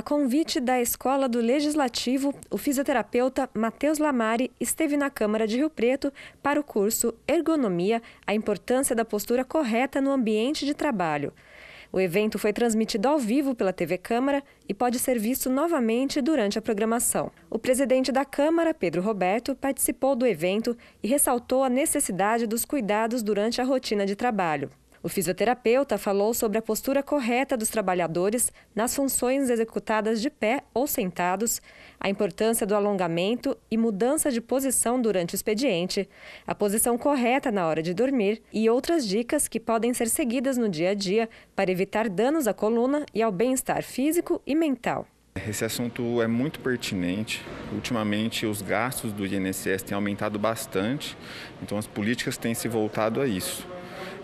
A convite da Escola do Legislativo, o fisioterapeuta Matheus Lamari esteve na Câmara de Rio Preto para o curso Ergonomia: A Importância da Postura Correta no Ambiente de Trabalho. O evento foi transmitido ao vivo pela TV Câmara e pode ser visto novamente durante a programação. O presidente da Câmara, Pedro Roberto, participou do evento e ressaltou a necessidade dos cuidados durante a rotina de trabalho. O fisioterapeuta falou sobre a postura correta dos trabalhadores nas funções executadas de pé ou sentados, a importância do alongamento e mudança de posição durante o expediente, a posição correta na hora de dormir e outras dicas que podem ser seguidas no dia a dia para evitar danos à coluna e ao bem-estar físico e mental. Esse assunto é muito pertinente. Ultimamente, os gastos do INSS têm aumentado bastante, então as políticas têm se voltado a isso.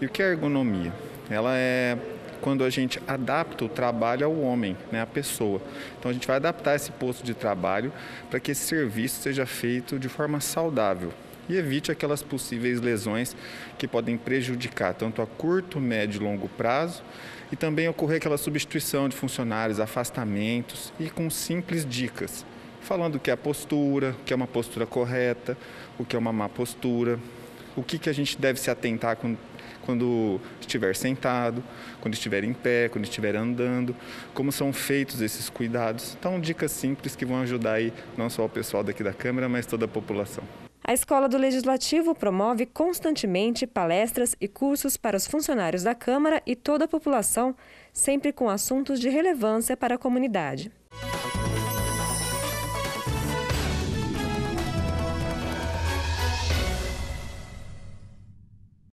E o que é ergonomia? Ela é quando a gente adapta o trabalho ao homem, né, à pessoa. Então a gente vai adaptar esse posto de trabalho para que esse serviço seja feito de forma saudável e evite aquelas possíveis lesões que podem prejudicar tanto a curto, médio e longo prazo e também ocorrer aquela substituição de funcionários, afastamentos e com simples dicas, falando o que é a postura, o que é uma postura correta, o que é uma má postura, o que, que a gente deve se atentar quando quando estiver sentado, quando estiver em pé, quando estiver andando, como são feitos esses cuidados. Então, dicas simples que vão ajudar aí não só o pessoal daqui da Câmara, mas toda a população. A Escola do Legislativo promove constantemente palestras e cursos para os funcionários da Câmara e toda a população, sempre com assuntos de relevância para a comunidade.